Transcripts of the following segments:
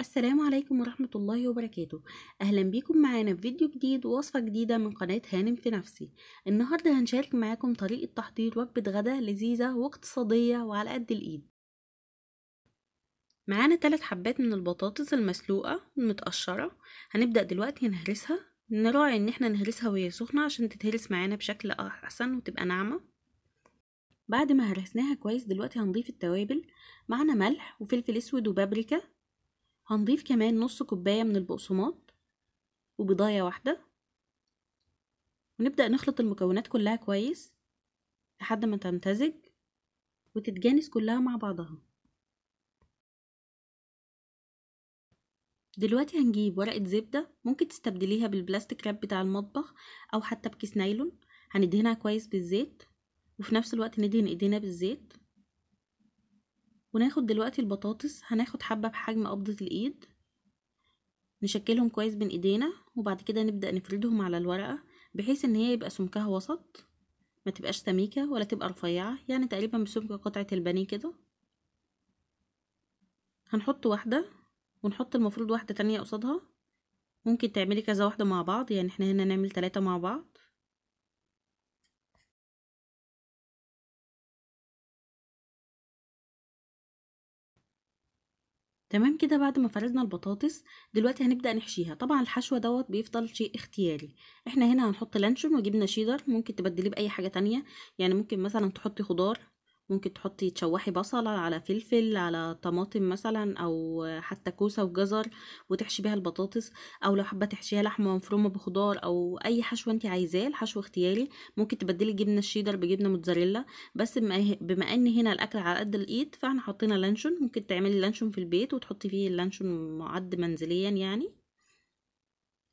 السلام عليكم ورحمة الله وبركاته أهلا بيكم معانا في فيديو جديد ووصفة جديدة من قناة هانم في نفسي النهاردة هنشارك معاكم طريقة تحضير وجبة غدا لذيذة واقتصادية وعلى قد الإيد معانا تلات حبات من البطاطس المسلوقة المتقشرة هنبدأ دلوقتي نهرسها نراعي ان احنا نهرسها وهي سخنة عشان تتهرس معانا بشكل أحسن وتبقى ناعمة بعد ما هرسناها كويس دلوقتي هنضيف التوابل معانا ملح وفلفل اسود وبابريكا هنضيف كمان نص كوباية من البقسماط وبيضاية واحدة ونبدأ نخلط المكونات كلها كويس لحد ما تمتزج وتتجانس كلها مع بعضها دلوقتي هنجيب ورقة زبدة ممكن تستبدليها بالبلاستيك راب بتاع المطبخ أو حتى بكيس نايلون هندهنها كويس بالزيت وفي نفس الوقت ندهن ايدينا بالزيت وناخد دلوقتي البطاطس هناخد حبة بحجم قبضة الايد نشكلهم كويس بين ايدينا وبعد كده نبدأ نفردهم على الورقة بحيث ان هي يبقى سمكها وسط ما تبقاش سميكة ولا تبقى رفيعة يعني تقريبا بسمك قطعة البني كده هنحط واحدة ونحط المفروض واحدة تانية قصادها ممكن تعملي كذا واحدة مع بعض يعني احنا هنا نعمل تلاتة مع بعض تمام كده بعد ما فردنا البطاطس دلوقتي هنبدأ نحشيها طبعا الحشو دوت بيفضل شيء اختياري احنا هنا هنحط لانشون وجبنة شيدر ممكن تبدليه بأي حاجة تانية يعني ممكن مثلا تحطي خضار ممكن تحطي تشوحي بصلة على فلفل على طماطم مثلا او حتى كوسة وجزر وتحشي بيها البطاطس او لو حابة تحشيها لحمة مفرومة بخضار او اي حشوة انت عايزاه الحشو اختياري ممكن تبدلي جبنة الشيدر بجبنة موتزاريلا بس إيه، بما ان هنا الاكل على قد الايد فاحنا حطينا لانشون ممكن تعملي لانشون في البيت وتحطي فيه اللانشون معد منزليا يعني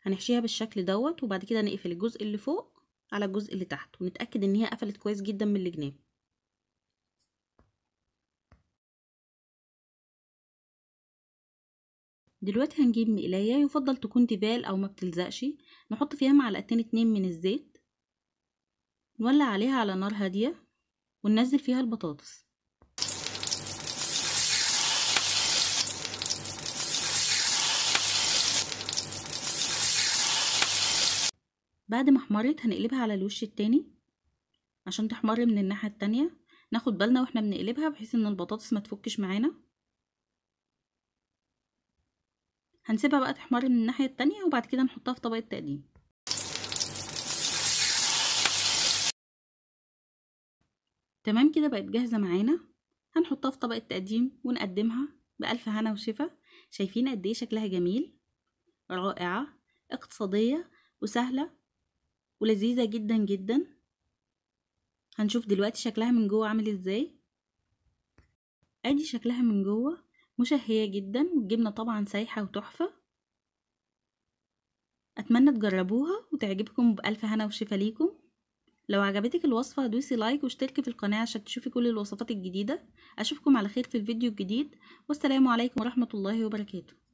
هنحشيها بالشكل دوت وبعد كده نقفل الجزء اللي فوق على الجزء اللي تحت ونتاكد ان هي قفلت كويس جدا من الجناب دلوقتي هنجيب مقلاية يفضل تكون تبال أو ما بتلزقش نحط فيها معلقتين اتنين من الزيت نولع عليها على نار هادية وننزل فيها البطاطس بعد ما احمرت هنقلبها على الوش التاني عشان تحمر من الناحية التانية ناخد بالنا واحنا بنقلبها بحيث ان البطاطس ما تفكش معانا هنسيبها بقى تحمر من الناحية التانية وبعد كده نحطها في طبق التقديم تمام كده بقت جاهزة معانا هنحطها في طبق التقديم ونقدمها بألف هنا وشفا شايفين قد ايه شكلها جميل رائعة اقتصادية وسهلة ولذيذة جدا جدا هنشوف دلوقتي شكلها من جوه عامل ازاي ادي شكلها من جوه مشهية جدا والجبنة طبعا سايحة وتحفة أتمنى تجربوها وتعجبكم بألف هنا وشفا ليكم لو عجبتك الوصفة دوسي لايك واشتركي في القناة عشان تشوفي كل الوصفات الجديدة أشوفكم على خير في الفيديو الجديد والسلام عليكم ورحمة الله وبركاته